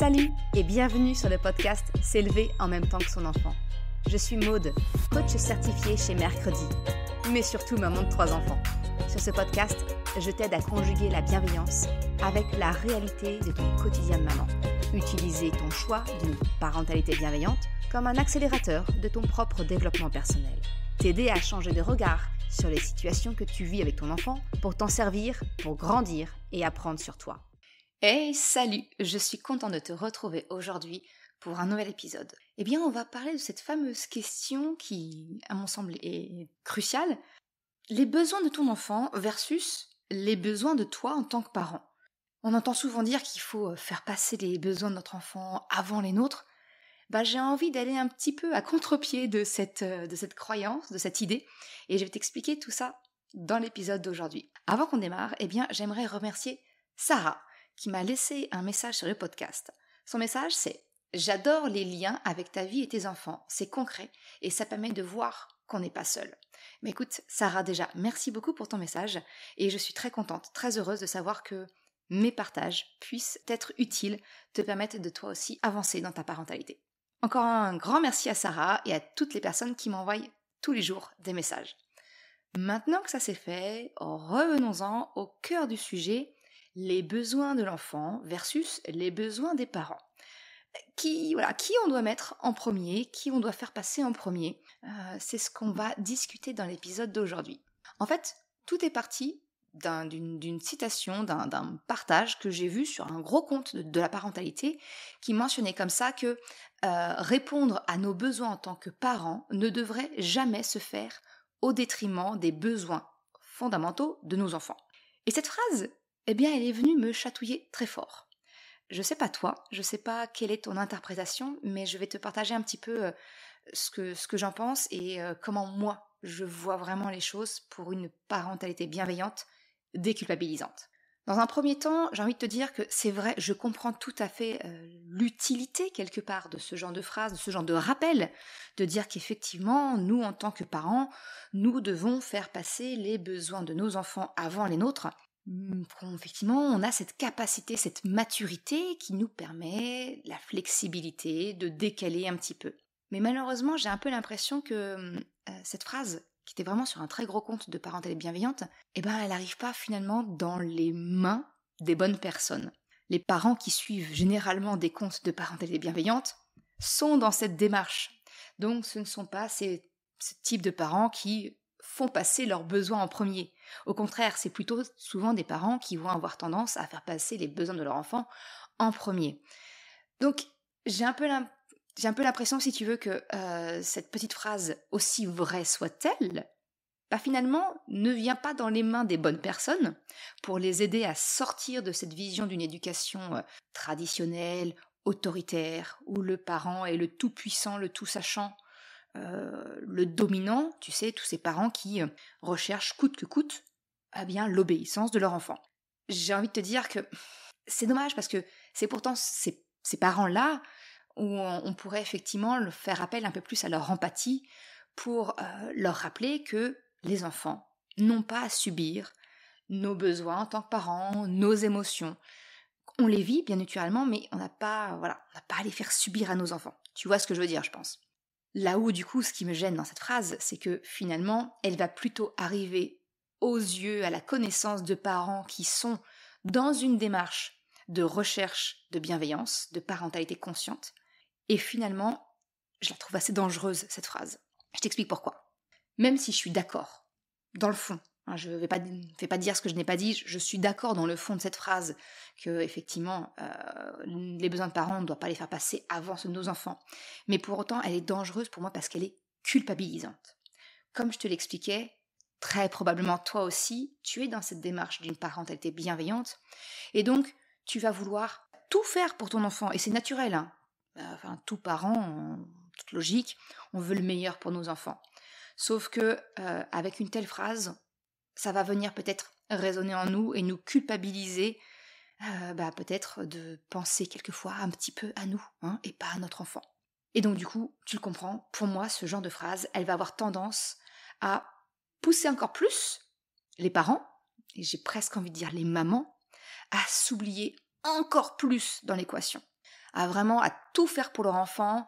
Salut et bienvenue sur le podcast S'élever en même temps que son enfant. Je suis Maude, coach certifié chez Mercredi, mais surtout maman de trois enfants. Sur ce podcast, je t'aide à conjuguer la bienveillance avec la réalité de ton quotidien de maman. Utiliser ton choix d'une parentalité bienveillante comme un accélérateur de ton propre développement personnel. T'aider à changer de regard sur les situations que tu vis avec ton enfant pour t'en servir, pour grandir et apprendre sur toi. Hey, salut Je suis contente de te retrouver aujourd'hui pour un nouvel épisode. Eh bien, on va parler de cette fameuse question qui, à mon sens, est cruciale. Les besoins de ton enfant versus les besoins de toi en tant que parent. On entend souvent dire qu'il faut euh, faire passer les besoins de notre enfant avant les nôtres. Bah, j'ai envie d'aller un petit peu à contre-pied de cette, euh, de cette croyance, de cette idée, et je vais t'expliquer tout ça dans l'épisode d'aujourd'hui. Avant qu'on démarre, eh bien, j'aimerais remercier Sarah qui m'a laissé un message sur le podcast. Son message, c'est J'adore les liens avec ta vie et tes enfants. C'est concret et ça permet de voir qu'on n'est pas seul. Mais écoute, Sarah, déjà, merci beaucoup pour ton message et je suis très contente, très heureuse de savoir que mes partages puissent être utiles, te permettre de toi aussi avancer dans ta parentalité. Encore un grand merci à Sarah et à toutes les personnes qui m'envoient tous les jours des messages. Maintenant que ça c'est fait, revenons-en au cœur du sujet les besoins de l'enfant versus les besoins des parents. Qui, voilà, qui on doit mettre en premier, qui on doit faire passer en premier, euh, c'est ce qu'on va discuter dans l'épisode d'aujourd'hui. En fait, tout est parti d'une citation, d'un partage que j'ai vu sur un gros compte de, la parentalité qui mentionnait comme ça que euh, répondre à nos besoins en tant que parents ne devrait jamais se faire au détriment des besoins fondamentaux de nos enfants. Et cette phrase, eh bien elle est venue me chatouiller très fort. Je sais pas toi, je sais pas quelle est ton interprétation, mais je vais te partager un petit peu euh, ce que, j'en pense et euh, comment moi je vois vraiment les choses pour une parentalité bienveillante, déculpabilisante. Dans un premier temps, j'ai envie de te dire que c'est vrai, je comprends tout à fait euh, l'utilité quelque part de ce genre de phrase, de ce genre de rappel, de dire qu'effectivement, nous en tant que parents, nous devons faire passer les besoins de nos enfants avant les nôtres, Hum, effectivement, on a cette capacité, cette maturité qui nous permet la flexibilité de décaler un petit peu. Mais malheureusement, j'ai un peu l'impression que hum, euh, cette phrase, qui était vraiment sur un très gros compte de parentalité bienveillante, eh ben, elle n'arrive pas finalement dans les mains des bonnes personnes. Les parents qui suivent généralement des comptes de parentalité bienveillante sont dans cette démarche. Donc, ce ne sont pas ces, types de parents qui font passer leurs besoins en premier au contraire, c'est plutôt souvent des parents qui vont avoir tendance à faire passer les besoins de leur enfant en premier. Donc, j'ai un peu l'impression, si tu veux, que euh, cette petite phrase, aussi vraie soit-elle, bah, finalement, ne vient pas dans les mains des bonnes personnes pour les aider à sortir de cette vision d'une éducation euh, traditionnelle, autoritaire, où le parent est le tout-puissant, le tout-sachant, euh, le dominant, tu sais, tous ces parents qui euh, recherchent coûte que coûte, à eh bien l'obéissance de leur enfant. J'ai envie de te dire que c'est dommage parce que c'est pourtant ces, parents-là où on, pourrait effectivement le faire appel un peu plus à leur empathie pour euh, leur rappeler que les enfants n'ont pas à subir nos besoins en tant que parents, nos émotions. On les vit bien naturellement, mais on n'a pas, voilà, on n'a pas à les faire subir à nos enfants. Tu vois ce que je veux dire, je pense. Là où, du coup, ce qui me gêne dans cette phrase, c'est que finalement, elle va plutôt arriver aux yeux, à la connaissance de parents qui sont dans une démarche de recherche de bienveillance, de parentalité consciente. Et finalement, je la trouve assez dangereuse, cette phrase. Je t'explique pourquoi. Même si je suis d'accord, dans le fond, Hein, je ne vais pas, pas dire ce que je n'ai pas dit. Je suis d'accord dans le fond de cette phrase que effectivement euh, les besoins de parents on ne doit pas les faire passer avant ceux de nos enfants. Mais pour autant, elle est dangereuse pour moi parce qu'elle est culpabilisante. Comme je te l'expliquais, très probablement toi aussi, tu es dans cette démarche d'une parentalité bienveillante et donc tu vas vouloir tout faire pour ton enfant et c'est naturel. Hein. Euh, enfin, tout parent, toute logique, on veut le meilleur pour nos enfants. Sauf que euh, avec une telle phrase, ça va venir peut-être raisonner en nous et nous culpabiliser, euh, bah, peut-être de penser quelquefois un petit peu à nous hein, et pas à notre enfant. Et donc du coup, tu le comprends, pour moi, ce genre de phrase, elle va avoir tendance à pousser encore plus les parents, et j'ai presque envie de dire les mamans, à s'oublier encore plus dans l'équation, à vraiment à tout faire pour leur enfant,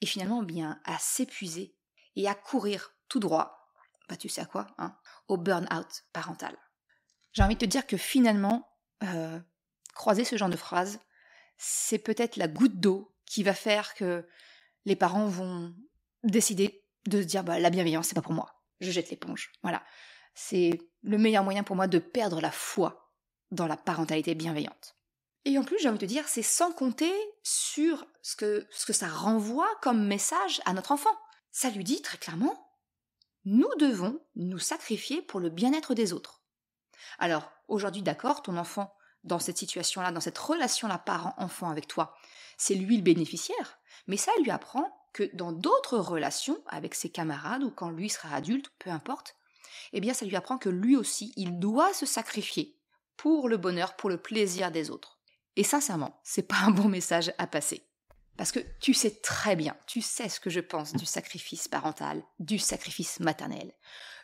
et finalement bien à s'épuiser et à courir tout droit, bah tu sais à quoi, hein, au burn-out parental. J'ai envie de te dire que finalement, euh, croiser ce genre de phrase, c'est peut-être la goutte d'eau qui va faire que les parents vont décider de se dire bah, la bienveillance, c'est pas pour moi, je jette l'éponge. Voilà. C'est le meilleur moyen pour moi de perdre la foi dans la parentalité bienveillante. Et en plus, j'ai envie de te dire, c'est sans compter sur ce que, ce que ça renvoie comme message à notre enfant. Ça lui dit très clairement nous devons nous sacrifier pour le bien-être des autres. Alors, aujourd'hui, d'accord, ton enfant, dans cette situation-là, dans cette relation-là, parent-enfant avec toi, c'est lui le bénéficiaire, mais ça lui apprend que dans d'autres relations, avec ses camarades ou quand lui sera adulte, peu importe, eh bien, ça lui apprend que lui aussi, il doit se sacrifier pour le bonheur, pour le plaisir des autres. Et sincèrement, c'est pas un bon message à passer. Parce que tu sais très bien, tu sais ce que je pense du sacrifice parental, du sacrifice maternel.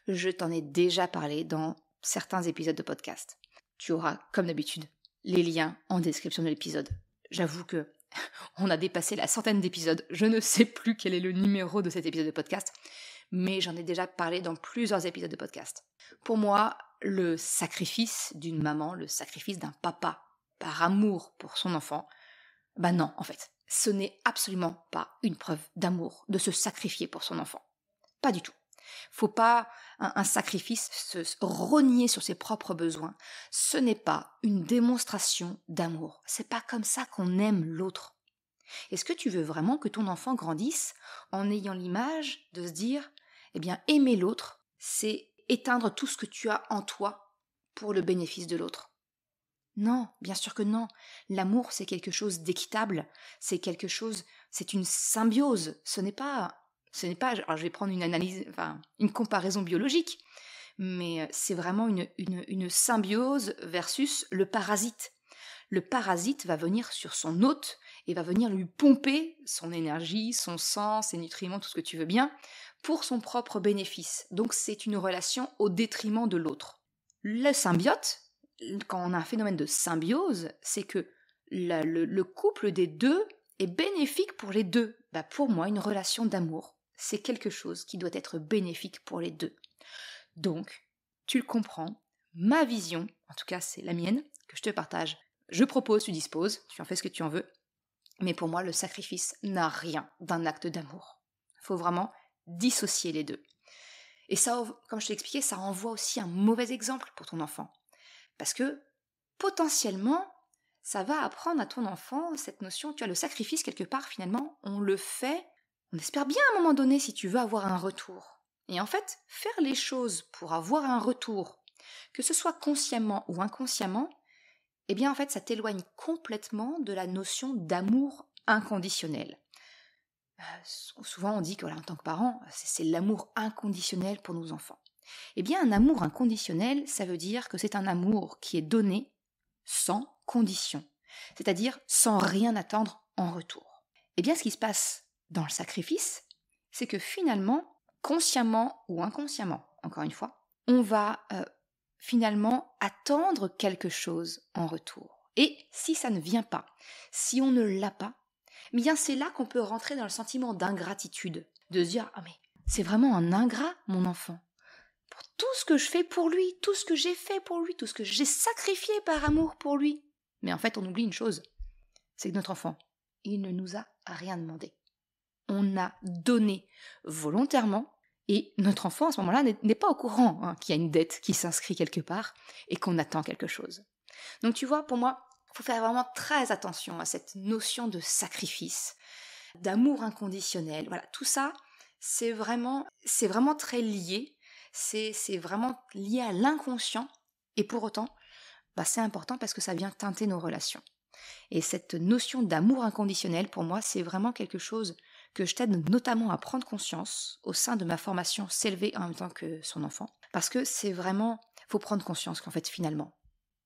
Je t'en ai déjà parlé dans certains épisodes de podcast. Tu auras, comme d'habitude, les liens en description de l'épisode. J'avoue que on a dépassé la centaine d'épisodes. Je ne sais plus quel est le numéro de cet épisode de podcast, mais j'en ai déjà parlé dans plusieurs épisodes de podcast. Pour moi, le sacrifice d'une maman, le sacrifice d'un papa par amour pour son enfant, bah ben non, en fait ce n'est absolument pas une preuve d'amour de se sacrifier pour son enfant. Pas du tout. Faut pas un, sacrifice, se, renier rogner sur ses propres besoins. Ce n'est pas une démonstration d'amour. C'est pas comme ça qu'on aime l'autre. Est-ce que tu veux vraiment que ton enfant grandisse en ayant l'image de se dire, eh bien, aimer l'autre, c'est éteindre tout ce que tu as en toi pour le bénéfice de l'autre. Non, bien sûr que non. L'amour, c'est quelque chose d'équitable, c'est quelque chose, c'est une symbiose. Ce n'est pas, ce n'est pas. Alors, je vais prendre une analyse, enfin, une comparaison biologique, mais euh, c'est vraiment une, une symbiose versus le parasite. Le parasite va venir sur son hôte et va venir lui pomper son énergie, son sang, ses nutriments, tout ce que tu veux bien, pour son propre bénéfice. Donc, c'est une relation au détriment de l'autre. Le symbiote, quand on a un phénomène de symbiose, c'est que le, couple des deux est bénéfique pour les deux. Bah pour moi, une relation d'amour, c'est quelque chose qui doit être bénéfique pour les deux. Donc, tu le comprends, ma vision, en tout cas c'est la mienne, que je te partage. Je propose, tu disposes, tu en fais ce que tu en veux. Mais pour moi, le sacrifice n'a rien d'un acte d'amour. Il faut vraiment dissocier les deux. Et ça, comme je t'ai expliqué, ça envoie aussi un mauvais exemple pour ton enfant. Parce que potentiellement, ça va apprendre à ton enfant cette notion, tu as le sacrifice quelque part finalement, on le fait, on espère bien à un moment donné si tu veux avoir un retour. Et en fait, faire les choses pour avoir un retour, que ce soit consciemment ou inconsciemment, eh bien en fait ça t'éloigne complètement de la notion d'amour inconditionnel. Euh, souvent on dit que en tant que parent, c'est l'amour inconditionnel pour nos enfants. Eh bien, un amour inconditionnel, ça veut dire que c'est un amour qui est donné sans condition, c'est-à-dire sans rien attendre en retour. Eh bien, ce qui se passe dans le sacrifice, c'est que finalement, consciemment ou inconsciemment, encore une fois, on va euh, finalement attendre quelque chose en retour. Et si ça ne vient pas, si on ne l'a pas, eh bien c'est là qu'on peut rentrer dans le sentiment d'ingratitude, de se dire ah mais c'est vraiment un ingrat mon enfant tout ce que je fais pour lui, tout ce que j'ai fait pour lui, tout ce que j'ai sacrifié par amour pour lui. Mais en fait, on oublie une chose, c'est que notre enfant, il ne nous a rien demandé. On a donné volontairement, et notre enfant, à ce moment-là, n'est pas au courant hein, qu'il y a une dette qui s'inscrit quelque part et qu'on attend quelque chose. Donc tu vois, pour moi, il faut faire vraiment très attention à cette notion de sacrifice, d'amour inconditionnel. Voilà, tout ça, c'est vraiment, c'est vraiment très lié c'est vraiment lié à l'inconscient, et pour autant, bah, c'est important parce que ça vient teinter nos relations. Et cette notion d'amour inconditionnel, pour moi, c'est vraiment quelque chose que je t'aide notamment à prendre conscience au sein de ma formation S'élever en même temps que son enfant, parce que c'est vraiment, faut prendre conscience qu'en fait, finalement,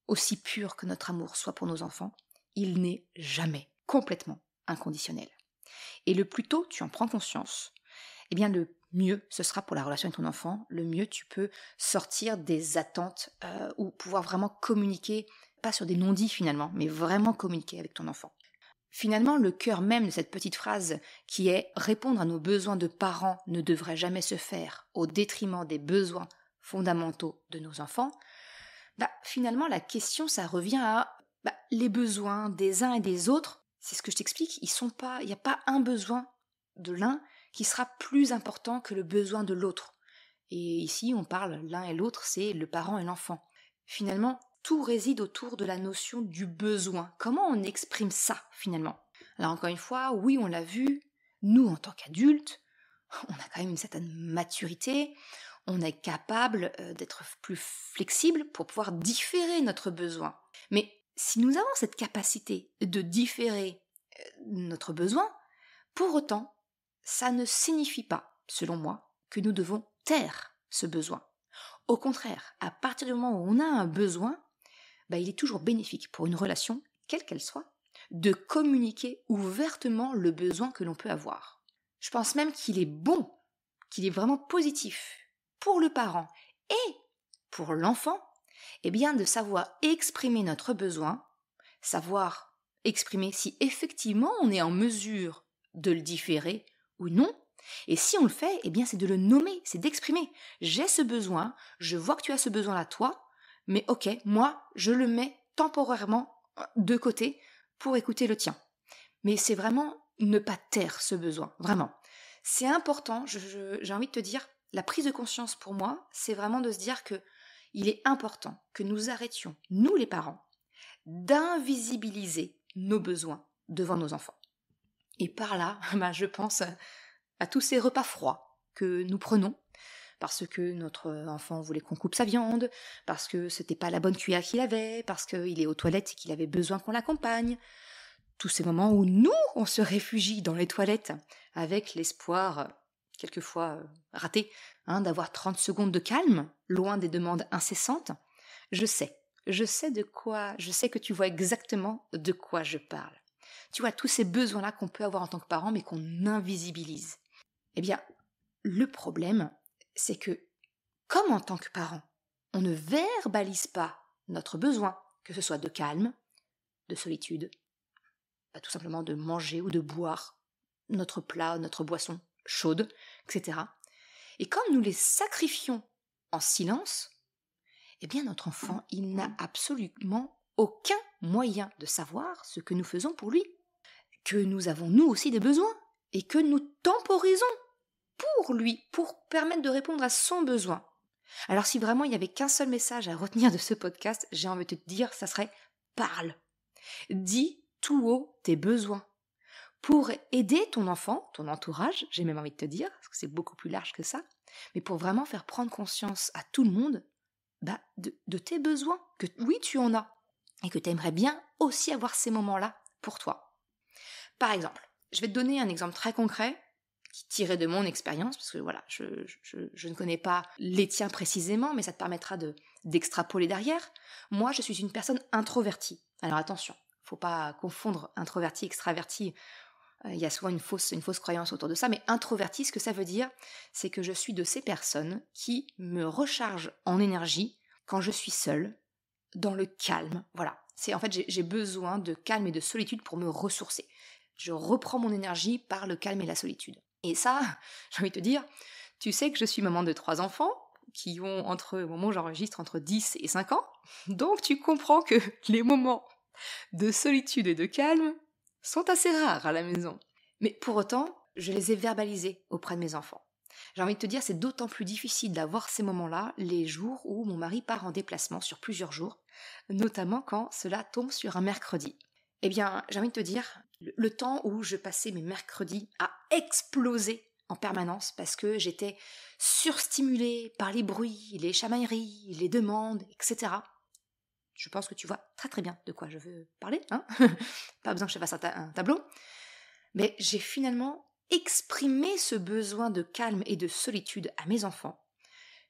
aussi pur que notre amour soit pour nos enfants, il n'est jamais complètement inconditionnel. Et le plus tôt tu en prends conscience, eh bien le mieux ce sera pour la relation avec ton enfant, le mieux tu peux sortir des attentes euh, ou pouvoir vraiment communiquer, pas sur des non-dits finalement, mais vraiment communiquer avec ton enfant. Finalement, le cœur même de cette petite phrase qui est répondre à nos besoins de parents ne devrait jamais se faire au détriment des besoins fondamentaux de nos enfants, bah, finalement la question ça revient à bah, les besoins des uns et des autres. C'est ce que je t'explique, il n'y a pas un besoin de l'un qui sera plus important que le besoin de l'autre. Et ici, on parle l'un et l'autre, c'est le parent et l'enfant. Finalement, tout réside autour de la notion du besoin. Comment on exprime ça, finalement Alors, encore une fois, oui, on l'a vu, nous, en tant qu'adultes, on a quand même une certaine maturité, on est capable euh, d'être plus flexible pour pouvoir différer notre besoin. Mais si nous avons cette capacité de différer euh, notre besoin, pour autant, ça ne signifie pas, selon moi, que nous devons taire ce besoin. Au contraire, à partir du moment où on a un besoin, bah, il est toujours bénéfique pour une relation, quelle qu'elle soit, de communiquer ouvertement le besoin que l'on peut avoir. Je pense même qu'il est bon, qu'il est vraiment positif pour le parent et pour l'enfant, eh bien de savoir exprimer notre besoin, savoir exprimer si effectivement on est en mesure de le différer ou non. Et si on le fait, eh bien c'est de le nommer, c'est d'exprimer. J'ai ce besoin, je vois que tu as ce besoin-là, toi, mais ok, moi, je le mets temporairement euh, de côté pour écouter le tien. Mais c'est vraiment ne pas taire ce besoin, vraiment. C'est important, j'ai envie de te dire, la prise de conscience pour moi, c'est vraiment de se dire que il est important que nous arrêtions, nous les parents, d'invisibiliser nos besoins devant nos enfants. Et par là, bah, je pense à tous ces repas froids que nous prenons, parce que notre enfant voulait qu'on coupe sa viande, parce que c'était pas la bonne cuillère qu'il avait, parce qu'il est aux toilettes et qu'il avait besoin qu'on l'accompagne. Tous ces moments où nous, on se réfugie dans les toilettes avec l'espoir, quelquefois euh, raté, hein, d'avoir 30 secondes de calme, loin des demandes incessantes. Je sais, je sais de quoi, je sais que tu vois exactement de quoi je parle. Tu vois, tous ces besoins-là qu'on peut avoir en tant que parent, mais qu'on invisibilise. Eh bien, le problème, c'est que, comme en tant que parent, on ne verbalise pas notre besoin, que ce soit de calme, de solitude, pas bah, tout simplement de manger ou de boire notre plat, notre boisson chaude, etc. Et comme nous les sacrifions en silence, eh bien notre enfant, il n'a absolument aucun moyen de savoir ce que nous faisons pour lui, que nous avons nous aussi des besoins, et que nous temporisons pour lui, pour permettre de répondre à son besoin. Alors si vraiment il n'y avait qu'un seul message à retenir de ce podcast, j'ai envie de te dire, ça serait parle. Dis tout haut tes besoins. Pour aider ton enfant, ton entourage, j'ai même envie de te dire, parce que c'est beaucoup plus large que ça, mais pour vraiment faire prendre conscience à tout le monde bah, de tes besoins, que oui, tu en as, et que tu aimerais bien aussi avoir ces moments-là pour toi. Par exemple, je vais te donner un exemple très concret qui tirait de mon expérience, parce que voilà, je, ne connais pas les tiens précisément, mais ça te permettra de d'extrapoler derrière. Moi, je suis une personne introvertie. Alors attention, faut pas confondre introvertie extraverti. Euh, il y a souvent une fausse une fausse croyance autour de ça, mais introvertie, ce que ça veut dire, c'est que je suis de ces personnes qui me rechargent en énergie quand je suis seule dans le calme. Voilà. C'est en fait j'ai besoin de calme et de solitude pour me ressourcer. Je reprends mon énergie par le calme et la solitude. Et ça, j'ai envie de te dire, tu sais que je suis maman de trois enfants qui ont entre au moment où j'enregistre entre 10 et 5 ans. Donc tu comprends que les moments de solitude et de calme sont assez rares à la maison. Mais pour autant, je les ai verbalisés auprès de mes enfants. J'ai envie de te dire, c'est d'autant plus difficile d'avoir ces moments-là les jours où mon mari part en déplacement sur plusieurs jours, notamment quand cela tombe sur un mercredi. Eh bien, j'ai envie de te dire, le temps où je passais mes mercredis a explosé en permanence parce que j'étais surstimulée par les bruits, les chamailleries, les demandes, etc. Je pense que tu vois très très bien de quoi je veux parler, hein Pas besoin que je fasse un tableau. Mais j'ai finalement exprimer ce besoin de calme et de solitude à mes enfants,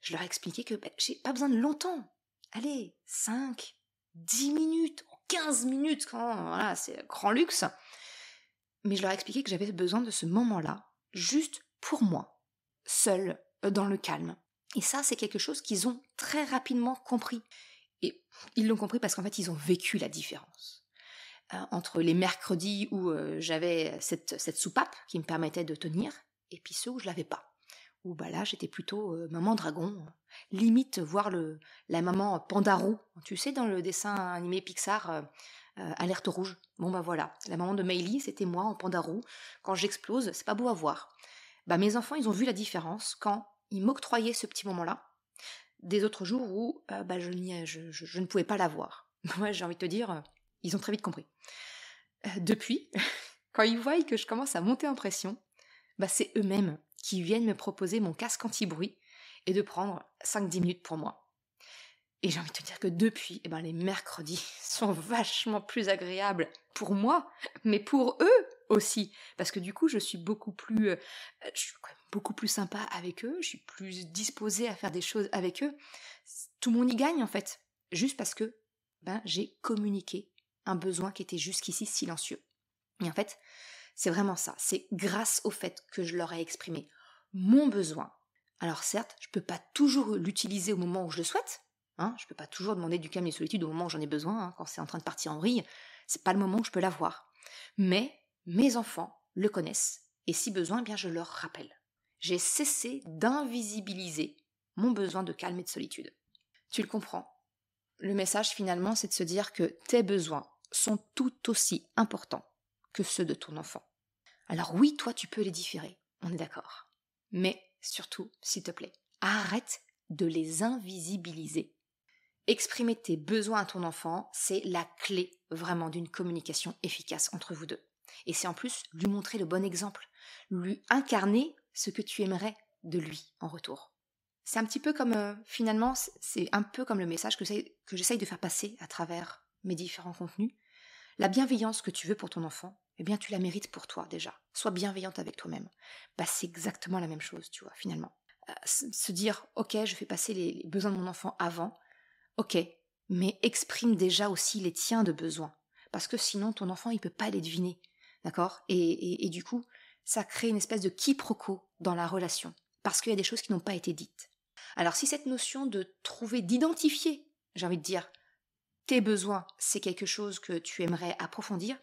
je leur expliquais que bah, j'ai pas besoin de longtemps. Allez, 5, 10 minutes, 15 minutes, c'est grand luxe. Mais je leur expliquais que j'avais besoin de ce moment-là, juste pour moi, seul, euh, dans le calme. Et ça, c'est quelque chose qu'ils ont très rapidement compris. Et ils l'ont compris parce qu'en fait, ils ont vécu la différence. Hein, entre les mercredis où euh, j'avais cette, soupape qui me permettait de tenir, et puis ceux où je l'avais pas. Où bah là j'étais plutôt euh, maman dragon, limite voir le la maman pandarou, tu sais dans le dessin animé Pixar euh, Alerte rouge. Bon bah voilà, la maman de Maily c'était moi en pandarou. Quand j'explose, c'est pas beau à voir. Bah mes enfants ils ont vu la différence quand ils m'octroyaient ce petit moment-là des autres jours où bah je, je, je, ne pouvais pas la voir. Moi j'ai envie de te dire ils ont très vite compris. Euh, depuis, quand ils voient que je commence à monter en pression, bah c'est eux-mêmes qui viennent me proposer mon casque anti-bruit et de prendre 5-10 minutes pour moi. Et j'ai envie de te dire que depuis, eh ben les mercredis sont vachement plus agréables pour moi, mais pour eux aussi, parce que du coup, je suis beaucoup plus, euh, beaucoup plus sympa avec eux, je suis plus disposée à faire des choses avec eux. Tout le monde y gagne en fait, juste parce que ben j'ai communiqué un besoin qui était jusqu'ici silencieux. Et en fait, c'est vraiment ça, c'est grâce au fait que je leur ai exprimé mon besoin. Alors certes, je ne peux pas toujours l'utiliser au moment où je le souhaite, hein. je ne peux pas toujours demander du calme et de solitude au moment où j'en ai besoin, hein, quand c'est en train de partir en Ce c'est pas le moment où je peux l'avoir. Mais mes enfants le connaissent, et si besoin, eh bien je leur rappelle. J'ai cessé d'invisibiliser mon besoin de calme et de solitude. Tu le comprends. Le message finalement, c'est de se dire que tes besoins, sont tout aussi importants que ceux de ton enfant. Alors oui, toi, tu peux les différer, on est d'accord. Mais surtout, s'il te plaît, arrête de les invisibiliser. Exprimer tes besoins à ton enfant, c'est la clé vraiment d'une communication efficace entre vous deux. Et c'est en plus lui montrer le bon exemple, lui incarner ce que tu aimerais de lui en retour. C'est un petit peu comme, euh, finalement, c'est un peu comme le message que j'essaye de faire passer à travers mes différents contenus. La bienveillance que tu veux pour ton enfant, eh bien tu la mérites pour toi déjà. Sois bienveillante avec toi-même. Bah, c'est exactement la même chose, tu vois, finalement. Euh, se dire, ok, je fais passer les, besoins de mon enfant avant, ok, mais exprime déjà aussi les tiens de besoins. Parce que sinon, ton enfant, il peut pas les deviner. D'accord et, et, du coup, ça crée une espèce de quiproquo dans la relation. Parce qu'il y a des choses qui n'ont pas été dites. Alors, si cette notion de trouver, d'identifier, j'ai envie de dire, tes besoins, c'est quelque chose que tu aimerais approfondir,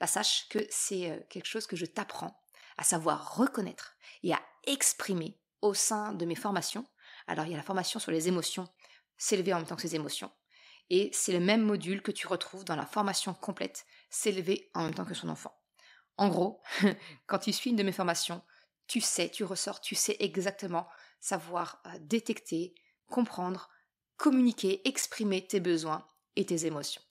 bah sache que c'est euh, quelque chose que je t'apprends à savoir reconnaître et à exprimer au sein de mes formations. Alors il y a la formation sur les émotions, s'élever en même temps que ses émotions. Et c'est le même module que tu retrouves dans la formation complète, s'élever en même temps que son enfant. En gros, quand tu suis une de mes formations, tu sais, tu ressors, tu sais exactement savoir euh, détecter, comprendre, communiquer, exprimer tes besoins et tes émotions.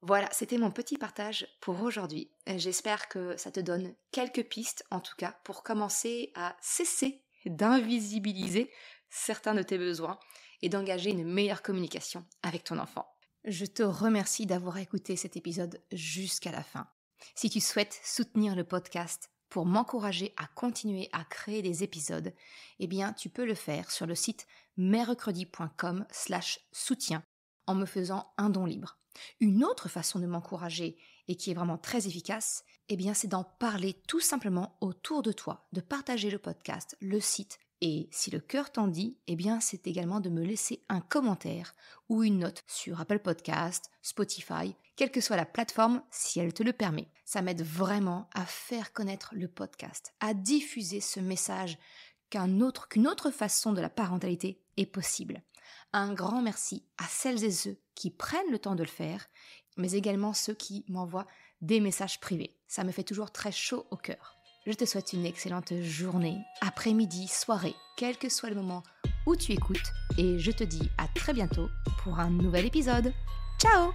Voilà, c'était mon petit partage pour aujourd'hui. Euh, j'espère que ça te donne quelques pistes, en tout cas, pour commencer à cesser d'invisibiliser certains de tes besoins et d'engager une meilleure communication avec ton enfant. Je te remercie d'avoir écouté cet épisode jusqu'à la fin. Si tu souhaites soutenir le podcast pour m'encourager à continuer à créer des épisodes, eh bien tu peux le faire sur le site merrecredi.com slash soutien en me faisant un don libre. Une autre façon de m'encourager, et qui est vraiment très efficace, eh bien c'est d'en parler tout simplement autour de toi, de partager le podcast, le site, et si le cœur t'en dit, eh bien c'est également de me laisser un commentaire ou une note sur Apple Podcast, Spotify, quelle que soit la plateforme, si elle te le permet. Ça m'aide vraiment à faire connaître le podcast, à diffuser ce message qu'un autre, qu'une autre façon de la parentalité est possible. Un grand merci à celles et ceux qui prennent le temps de le faire, mais également ceux qui m'envoient des messages privés. Ça me fait toujours très chaud au cœur. Je te souhaite une excellente journée, après-midi, soirée, quel que soit le moment où tu écoutes, et je te dis à très bientôt pour un nouvel épisode. Ciao